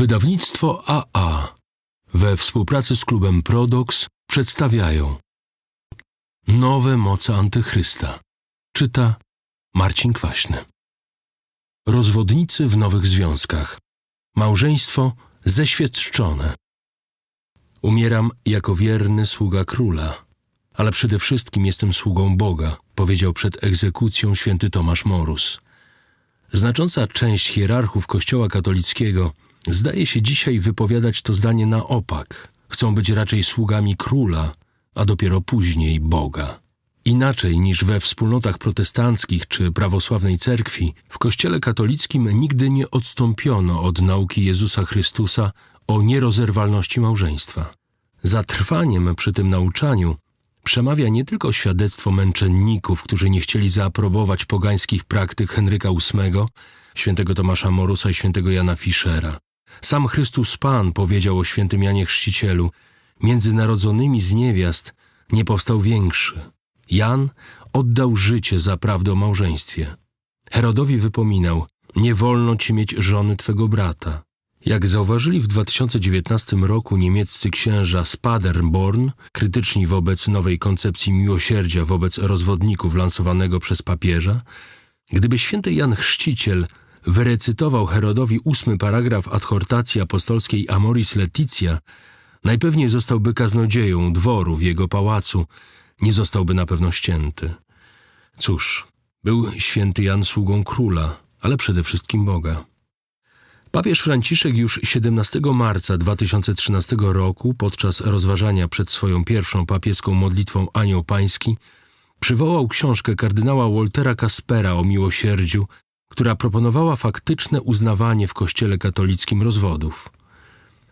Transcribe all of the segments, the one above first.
Wydawnictwo AA we współpracy z klubem Prodox przedstawiają Nowe moce antychrysta. Czyta Marcin Kwaśny. Rozwodnicy w nowych związkach. Małżeństwo zeświadczone. Umieram jako wierny sługa króla, ale przede wszystkim jestem sługą Boga, powiedział przed egzekucją święty Tomasz Morus. Znacząca część hierarchów Kościoła katolickiego – Zdaje się dzisiaj wypowiadać to zdanie na opak. Chcą być raczej sługami króla, a dopiero później Boga. Inaczej niż we wspólnotach protestanckich czy prawosławnej cerkwi, w Kościele katolickim nigdy nie odstąpiono od nauki Jezusa Chrystusa o nierozerwalności małżeństwa. Zatrwaniem przy tym nauczaniu przemawia nie tylko świadectwo męczenników, którzy nie chcieli zaaprobować pogańskich praktyk Henryka VIII, świętego Tomasza Morusa i świętego Jana Fischera. Sam Chrystus Pan powiedział o świętym Janie Chrzcicielu: Między narodzonymi z niewiast nie powstał większy. Jan oddał życie za prawdę o małżeństwie. Herodowi wypominał: Nie wolno ci mieć żony twego brata. Jak zauważyli w 2019 roku niemieccy księża z Paderborn, krytyczni wobec nowej koncepcji miłosierdzia wobec rozwodników lansowanego przez papieża, gdyby święty Jan Chrzciciel wyrecytował Herodowi ósmy paragraf adhortacji apostolskiej Amoris Laetitia. najpewniej zostałby kaznodzieją dworu w jego pałacu, nie zostałby na pewno ścięty. Cóż, był święty Jan sługą króla, ale przede wszystkim Boga. Papież Franciszek już 17 marca 2013 roku, podczas rozważania przed swoją pierwszą papieską modlitwą Anioł Pański, przywołał książkę kardynała Waltera Kaspera o miłosierdziu która proponowała faktyczne uznawanie w Kościele katolickim rozwodów.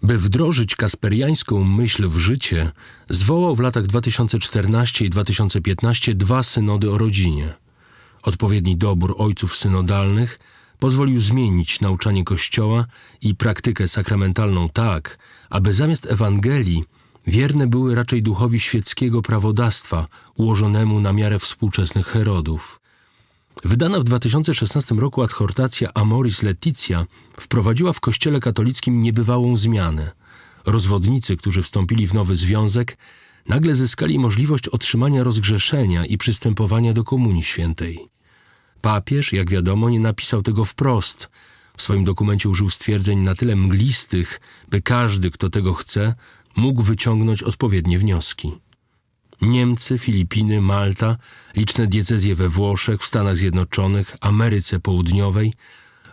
By wdrożyć kasperiańską myśl w życie, zwołał w latach 2014 i 2015 dwa synody o rodzinie. Odpowiedni dobór ojców synodalnych pozwolił zmienić nauczanie Kościoła i praktykę sakramentalną tak, aby zamiast Ewangelii wierne były raczej duchowi świeckiego prawodawstwa ułożonemu na miarę współczesnych Herodów. Wydana w 2016 roku adhortacja Amoris Laetitia wprowadziła w Kościele katolickim niebywałą zmianę. Rozwodnicy, którzy wstąpili w nowy związek, nagle zyskali możliwość otrzymania rozgrzeszenia i przystępowania do Komunii Świętej. Papież, jak wiadomo, nie napisał tego wprost. W swoim dokumencie użył stwierdzeń na tyle mglistych, by każdy, kto tego chce, mógł wyciągnąć odpowiednie wnioski. Niemcy, Filipiny, Malta, liczne diecezje we Włoszech, w Stanach Zjednoczonych, Ameryce Południowej.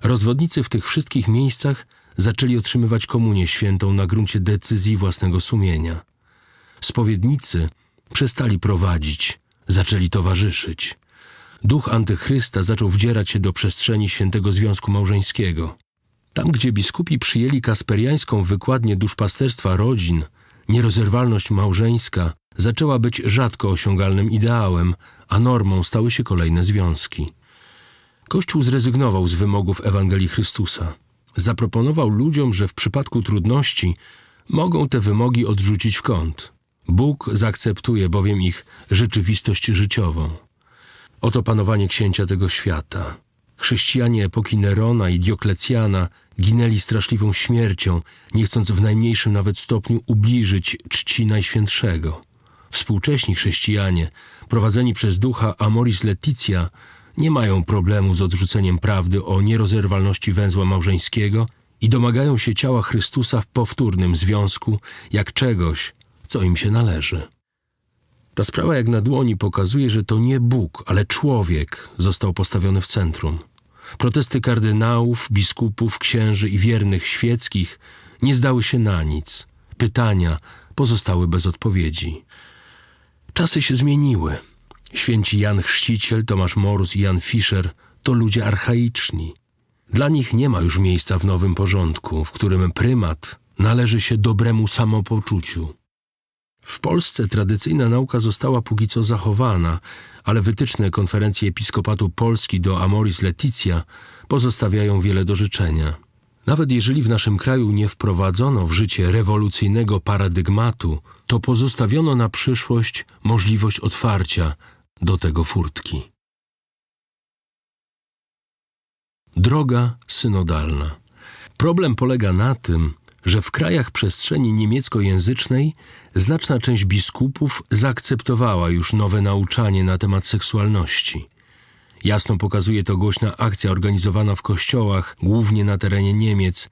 Rozwodnicy w tych wszystkich miejscach zaczęli otrzymywać komunię świętą na gruncie decyzji własnego sumienia. Spowiednicy przestali prowadzić, zaczęli towarzyszyć. Duch antychrysta zaczął wdzierać się do przestrzeni świętego związku małżeńskiego. Tam, gdzie biskupi przyjęli kasperiańską wykładnię duszpasterstwa rodzin, nierozerwalność małżeńska, zaczęła być rzadko osiągalnym ideałem, a normą stały się kolejne związki. Kościół zrezygnował z wymogów Ewangelii Chrystusa. Zaproponował ludziom, że w przypadku trudności mogą te wymogi odrzucić w kąt. Bóg zaakceptuje bowiem ich rzeczywistość życiową. Oto panowanie księcia tego świata. Chrześcijanie epoki Nerona i Dioklecjana ginęli straszliwą śmiercią, nie chcąc w najmniejszym nawet stopniu ubliżyć czci Najświętszego. Współcześni chrześcijanie, prowadzeni przez ducha Amoris Leticia, nie mają problemu z odrzuceniem prawdy o nierozerwalności węzła małżeńskiego i domagają się ciała Chrystusa w powtórnym związku, jak czegoś, co im się należy. Ta sprawa jak na dłoni pokazuje, że to nie Bóg, ale człowiek został postawiony w centrum. Protesty kardynałów, biskupów, księży i wiernych świeckich nie zdały się na nic. Pytania pozostały bez odpowiedzi. Czasy się zmieniły. Święci Jan Chrzciciel, Tomasz Morus i Jan Fischer to ludzie archaiczni. Dla nich nie ma już miejsca w nowym porządku, w którym prymat należy się dobremu samopoczuciu. W Polsce tradycyjna nauka została póki co zachowana, ale wytyczne konferencji Episkopatu Polski do Amoris Leticia pozostawiają wiele do życzenia. Nawet jeżeli w naszym kraju nie wprowadzono w życie rewolucyjnego paradygmatu, to pozostawiono na przyszłość możliwość otwarcia do tego furtki. Droga synodalna. Problem polega na tym, że w krajach przestrzeni niemieckojęzycznej znaczna część biskupów zaakceptowała już nowe nauczanie na temat seksualności. Jasno pokazuje to głośna akcja organizowana w kościołach, głównie na terenie Niemiec,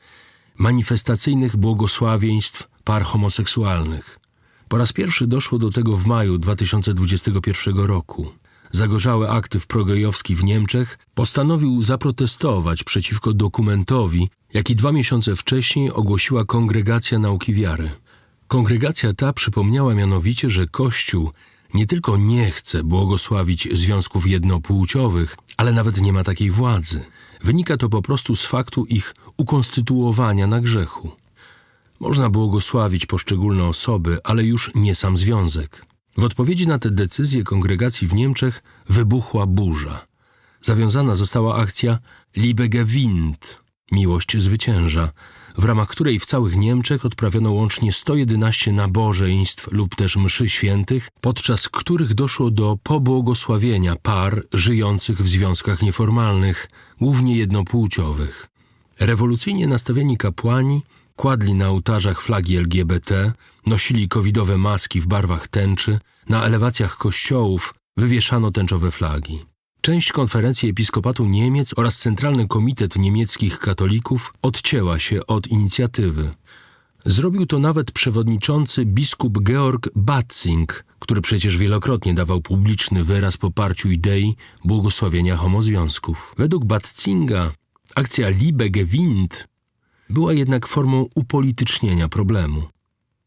manifestacyjnych błogosławieństw par homoseksualnych. Po raz pierwszy doszło do tego w maju 2021 roku. Zagorzałe aktyw progejowski w Niemczech postanowił zaprotestować przeciwko dokumentowi, jaki dwa miesiące wcześniej ogłosiła Kongregacja Nauki Wiary. Kongregacja ta przypomniała mianowicie, że Kościół nie tylko nie chce błogosławić związków jednopłciowych, ale nawet nie ma takiej władzy. Wynika to po prostu z faktu ich ukonstytuowania na grzechu. Można błogosławić poszczególne osoby, ale już nie sam związek. W odpowiedzi na tę decyzję kongregacji w Niemczech wybuchła burza. Zawiązana została akcja Liebe Gewind, miłość zwycięża, w ramach której w całych Niemczech odprawiono łącznie 111 nabożeństw lub też mszy świętych, podczas których doszło do pobłogosławienia par żyjących w związkach nieformalnych, głównie jednopłciowych. Rewolucyjnie nastawieni kapłani kładli na ołtarzach flagi LGBT, nosili covidowe maski w barwach tęczy, na elewacjach kościołów wywieszano tęczowe flagi. Część konferencji Episkopatu Niemiec oraz Centralny Komitet Niemieckich Katolików odcięła się od inicjatywy. Zrobił to nawet przewodniczący biskup Georg Batzing, który przecież wielokrotnie dawał publiczny wyraz poparciu idei błogosławienia homozwiązków. Według Batzinga akcja Gewind była jednak formą upolitycznienia problemu.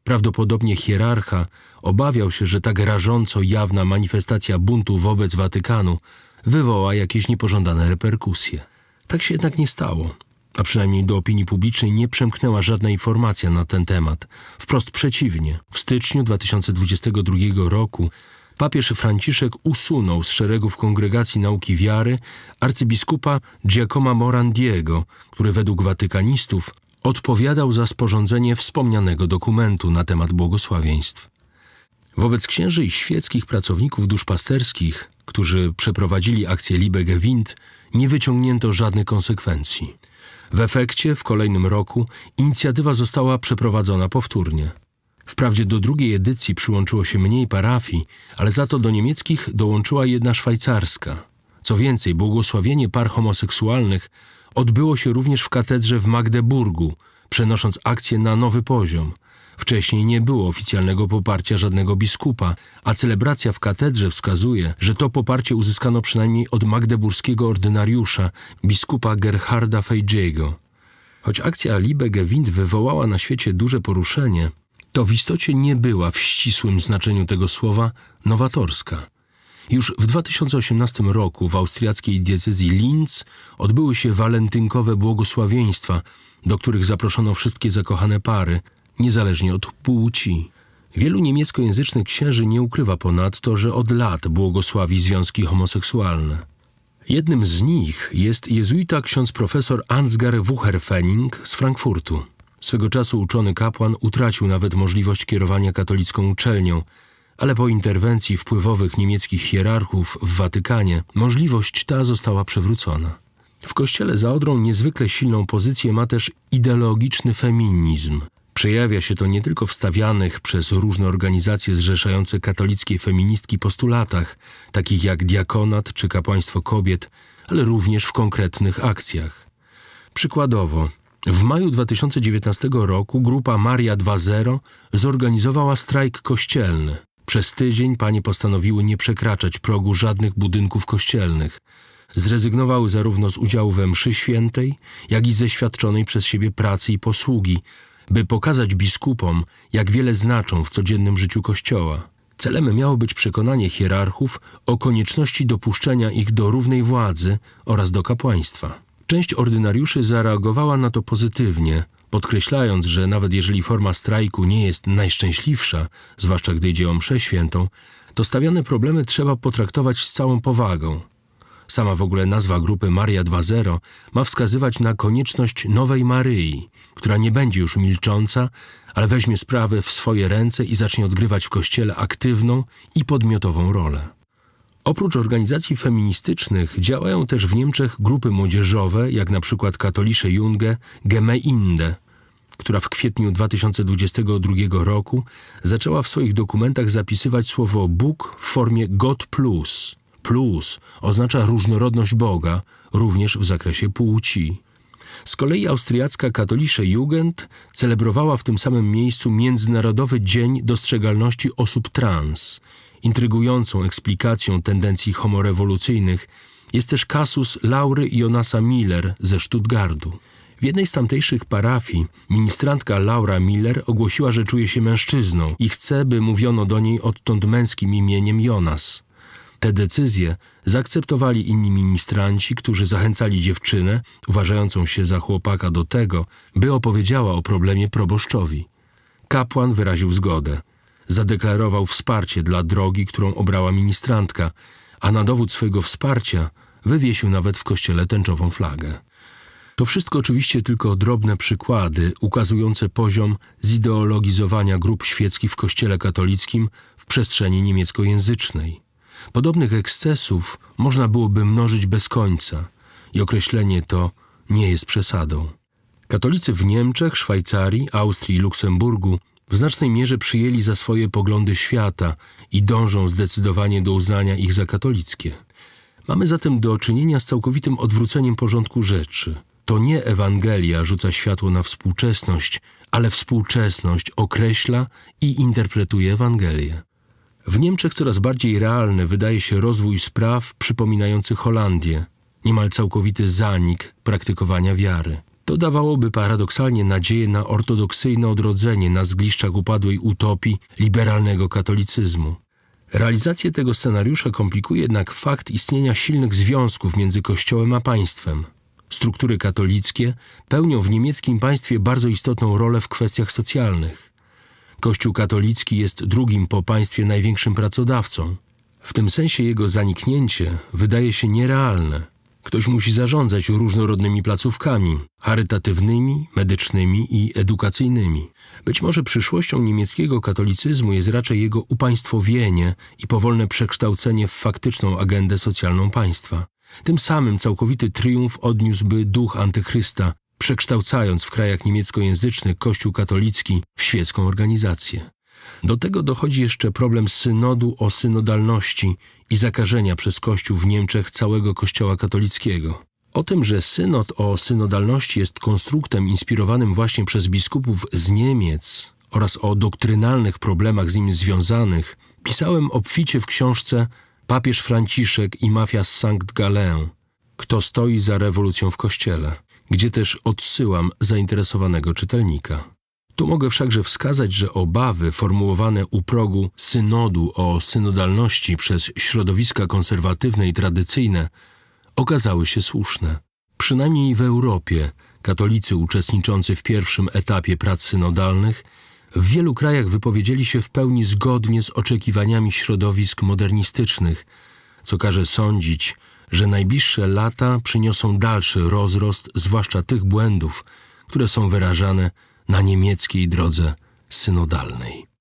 Prawdopodobnie hierarcha obawiał się, że tak rażąco jawna manifestacja buntu wobec Watykanu wywoła jakieś niepożądane reperkusje. Tak się jednak nie stało, a przynajmniej do opinii publicznej nie przemknęła żadna informacja na ten temat. Wprost przeciwnie, w styczniu 2022 roku papież Franciszek usunął z szeregów Kongregacji Nauki Wiary arcybiskupa Giacomo Morandiego, który według watykanistów odpowiadał za sporządzenie wspomnianego dokumentu na temat błogosławieństw. Wobec księży i świeckich pracowników duszpasterskich którzy przeprowadzili akcję Liebe Wind, nie wyciągnięto żadnych konsekwencji. W efekcie w kolejnym roku inicjatywa została przeprowadzona powtórnie. Wprawdzie do drugiej edycji przyłączyło się mniej parafii, ale za to do niemieckich dołączyła jedna szwajcarska. Co więcej, błogosławienie par homoseksualnych odbyło się również w katedrze w Magdeburgu, przenosząc akcję na nowy poziom – Wcześniej nie było oficjalnego poparcia żadnego biskupa, a celebracja w katedrze wskazuje, że to poparcie uzyskano przynajmniej od magdeburskiego ordynariusza, biskupa Gerharda Fejdziego. Choć akcja Gewind wywołała na świecie duże poruszenie, to w istocie nie była w ścisłym znaczeniu tego słowa nowatorska. Już w 2018 roku w austriackiej diecezji Linz odbyły się walentynkowe błogosławieństwa, do których zaproszono wszystkie zakochane pary – niezależnie od płci. Wielu niemieckojęzycznych księży nie ukrywa ponadto, że od lat błogosławi związki homoseksualne. Jednym z nich jest jezuita ksiądz profesor Ansgar Wucherfening z Frankfurtu. Swego czasu uczony kapłan utracił nawet możliwość kierowania katolicką uczelnią, ale po interwencji wpływowych niemieckich hierarchów w Watykanie możliwość ta została przewrócona. W kościele za Odrą niezwykle silną pozycję ma też ideologiczny feminizm – Przejawia się to nie tylko w stawianych przez różne organizacje zrzeszające katolickie feministki postulatach, takich jak diakonat czy kapłaństwo kobiet, ale również w konkretnych akcjach. Przykładowo, w maju 2019 roku grupa Maria 2.0 zorganizowała strajk kościelny. Przez tydzień panie postanowiły nie przekraczać progu żadnych budynków kościelnych. Zrezygnowały zarówno z udziału we mszy świętej, jak i ze świadczonej przez siebie pracy i posługi, by pokazać biskupom, jak wiele znaczą w codziennym życiu Kościoła. Celem miało być przekonanie hierarchów o konieczności dopuszczenia ich do równej władzy oraz do kapłaństwa. Część ordynariuszy zareagowała na to pozytywnie, podkreślając, że nawet jeżeli forma strajku nie jest najszczęśliwsza, zwłaszcza gdy idzie o mszę świętą, to stawiane problemy trzeba potraktować z całą powagą – Sama w ogóle nazwa grupy Maria 2.0 ma wskazywać na konieczność nowej Maryi, która nie będzie już milcząca, ale weźmie sprawy w swoje ręce i zacznie odgrywać w kościele aktywną i podmiotową rolę. Oprócz organizacji feministycznych działają też w Niemczech grupy młodzieżowe, jak na przykład Katolische Junge Gemeinde, która w kwietniu 2022 roku zaczęła w swoich dokumentach zapisywać słowo Bóg w formie God plus – plus oznacza różnorodność Boga, również w zakresie płci. Z kolei austriacka katolische Jugend celebrowała w tym samym miejscu Międzynarodowy Dzień Dostrzegalności Osób Trans. Intrygującą eksplikacją tendencji homorewolucyjnych jest też kasus Laury Jonasa Miller ze Stuttgartu. W jednej z tamtejszych parafii ministrantka Laura Miller ogłosiła, że czuje się mężczyzną i chce, by mówiono do niej odtąd męskim imieniem Jonas. Te decyzje zaakceptowali inni ministranci, którzy zachęcali dziewczynę, uważającą się za chłopaka, do tego, by opowiedziała o problemie proboszczowi. Kapłan wyraził zgodę. Zadeklarował wsparcie dla drogi, którą obrała ministrantka, a na dowód swojego wsparcia wywiesił nawet w kościele tęczową flagę. To wszystko oczywiście tylko drobne przykłady ukazujące poziom zideologizowania grup świeckich w kościele katolickim w przestrzeni niemieckojęzycznej. Podobnych ekscesów można byłoby mnożyć bez końca i określenie to nie jest przesadą. Katolicy w Niemczech, Szwajcarii, Austrii i Luksemburgu w znacznej mierze przyjęli za swoje poglądy świata i dążą zdecydowanie do uznania ich za katolickie. Mamy zatem do czynienia z całkowitym odwróceniem porządku rzeczy. To nie Ewangelia rzuca światło na współczesność, ale współczesność określa i interpretuje Ewangelię. W Niemczech coraz bardziej realny wydaje się rozwój spraw przypominający Holandię, niemal całkowity zanik praktykowania wiary. To dawałoby paradoksalnie nadzieję na ortodoksyjne odrodzenie na zgliszczach upadłej utopii liberalnego katolicyzmu. Realizację tego scenariusza komplikuje jednak fakt istnienia silnych związków między Kościołem a państwem. Struktury katolickie pełnią w niemieckim państwie bardzo istotną rolę w kwestiach socjalnych. Kościół katolicki jest drugim po państwie największym pracodawcą. W tym sensie jego zaniknięcie wydaje się nierealne. Ktoś musi zarządzać różnorodnymi placówkami charytatywnymi, medycznymi i edukacyjnymi. Być może przyszłością niemieckiego katolicyzmu jest raczej jego upaństwowienie i powolne przekształcenie w faktyczną agendę socjalną państwa. Tym samym całkowity triumf odniósłby duch antychrysta, przekształcając w krajach niemieckojęzycznych Kościół katolicki w świecką organizację. Do tego dochodzi jeszcze problem synodu o synodalności i zakażenia przez Kościół w Niemczech całego Kościoła katolickiego. O tym, że synod o synodalności jest konstruktem inspirowanym właśnie przez biskupów z Niemiec oraz o doktrynalnych problemach z nim związanych, pisałem obficie w książce Papież Franciszek i mafia z Sankt Galę. Kto stoi za rewolucją w Kościele? gdzie też odsyłam zainteresowanego czytelnika. Tu mogę wszakże wskazać, że obawy formułowane u progu synodu o synodalności przez środowiska konserwatywne i tradycyjne okazały się słuszne. Przynajmniej w Europie katolicy uczestniczący w pierwszym etapie prac synodalnych w wielu krajach wypowiedzieli się w pełni zgodnie z oczekiwaniami środowisk modernistycznych, co każe sądzić, że najbliższe lata przyniosą dalszy rozrost, zwłaszcza tych błędów, które są wyrażane na niemieckiej drodze synodalnej.